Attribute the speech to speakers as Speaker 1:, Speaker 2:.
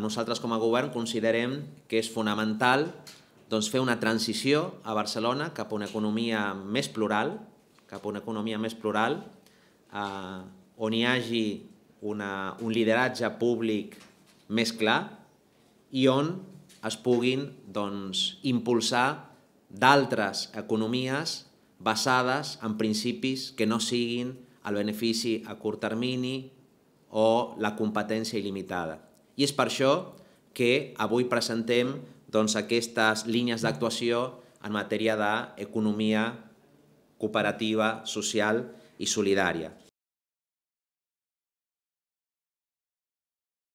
Speaker 1: Nosaltres com a govern considerem que és fonamental doncs, fer una transició a Barcelona cap a una economia més plural, cap a una economia més plural, eh, on hi hagi una, un lideratge públic més clar i on es puguin doncs, impulsar d'altres economies basades en principis que no siguin el benefici a curt termini o la competència il·limitada. I és per això que avui presentem doncs, aquestes línies d'actuació en matèria d'economia cooperativa, social i solidària.